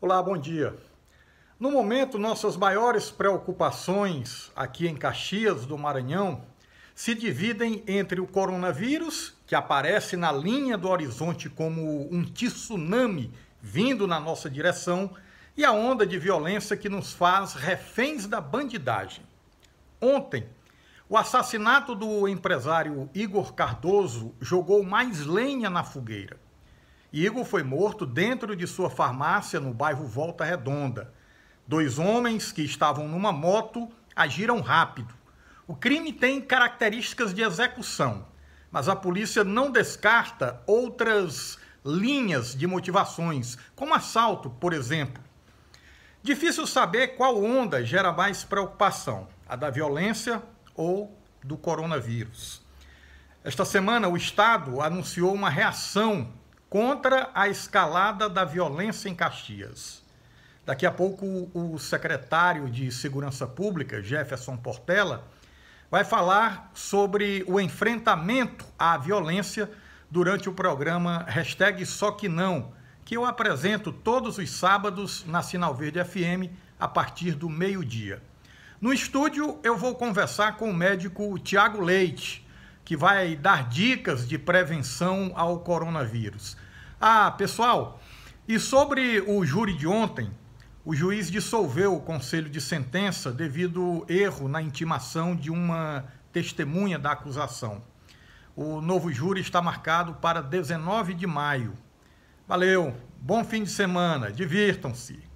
Olá, bom dia. No momento, nossas maiores preocupações aqui em Caxias do Maranhão se dividem entre o coronavírus, que aparece na linha do horizonte como um tsunami vindo na nossa direção, e a onda de violência que nos faz reféns da bandidagem. Ontem, o assassinato do empresário Igor Cardoso jogou mais lenha na fogueira. Igor foi morto dentro de sua farmácia no bairro Volta Redonda. Dois homens que estavam numa moto agiram rápido. O crime tem características de execução, mas a polícia não descarta outras linhas de motivações, como assalto, por exemplo. Difícil saber qual onda gera mais preocupação, a da violência ou do coronavírus. Esta semana, o Estado anunciou uma reação contra a escalada da violência em Caxias. Daqui a pouco, o secretário de Segurança Pública, Jefferson Portela, vai falar sobre o enfrentamento à violência durante o programa Hashtag Só Que Não, que eu apresento todos os sábados na Sinal Verde FM a partir do meio-dia. No estúdio, eu vou conversar com o médico Tiago Leite, que vai dar dicas de prevenção ao coronavírus. Ah, pessoal, e sobre o júri de ontem, o juiz dissolveu o conselho de sentença devido erro na intimação de uma testemunha da acusação. O novo júri está marcado para 19 de maio. Valeu, bom fim de semana, divirtam-se.